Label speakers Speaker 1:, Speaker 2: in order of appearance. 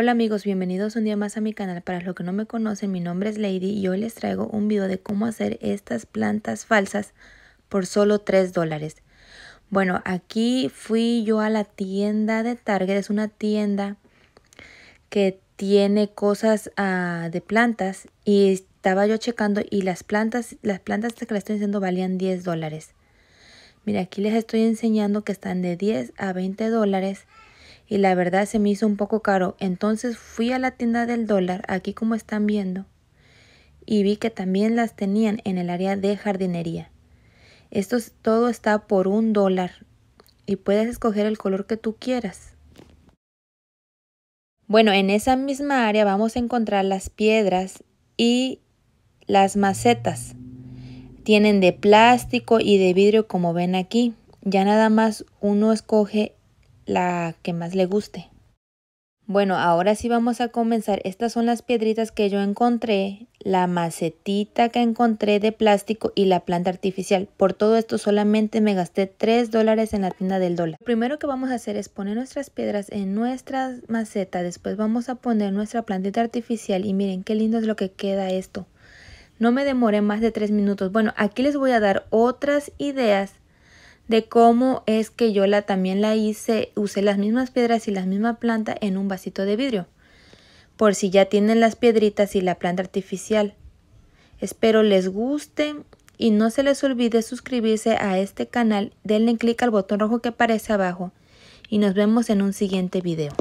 Speaker 1: Hola amigos, bienvenidos un día más a mi canal. Para los que no me conocen, mi nombre es Lady y hoy les traigo un video de cómo hacer estas plantas falsas por solo 3 dólares. Bueno, aquí fui yo a la tienda de Target, es una tienda que tiene cosas ah, de plantas y estaba yo checando y las plantas, las plantas que les estoy diciendo valían 10 dólares. Mira, aquí les estoy enseñando que están de 10 a 20 dólares y la verdad se me hizo un poco caro. Entonces fui a la tienda del dólar, aquí como están viendo, y vi que también las tenían en el área de jardinería. Esto todo está por un dólar y puedes escoger el color que tú quieras. Bueno, en esa misma área vamos a encontrar las piedras y las macetas. Tienen de plástico y de vidrio como ven aquí. Ya nada más uno escoge la que más le guste. Bueno, ahora sí vamos a comenzar. Estas son las piedritas que yo encontré, la macetita que encontré de plástico y la planta artificial. Por todo esto solamente me gasté 3 dólares en la tienda del dólar. primero que vamos a hacer es poner nuestras piedras en nuestra maceta. Después vamos a poner nuestra plantita artificial y miren qué lindo es lo que queda esto. No me demoré más de 3 minutos. Bueno, aquí les voy a dar otras ideas de cómo es que yo la también la hice, usé las mismas piedras y la misma planta en un vasito de vidrio, por si ya tienen las piedritas y la planta artificial. Espero les guste y no se les olvide suscribirse a este canal, denle clic al botón rojo que aparece abajo y nos vemos en un siguiente video.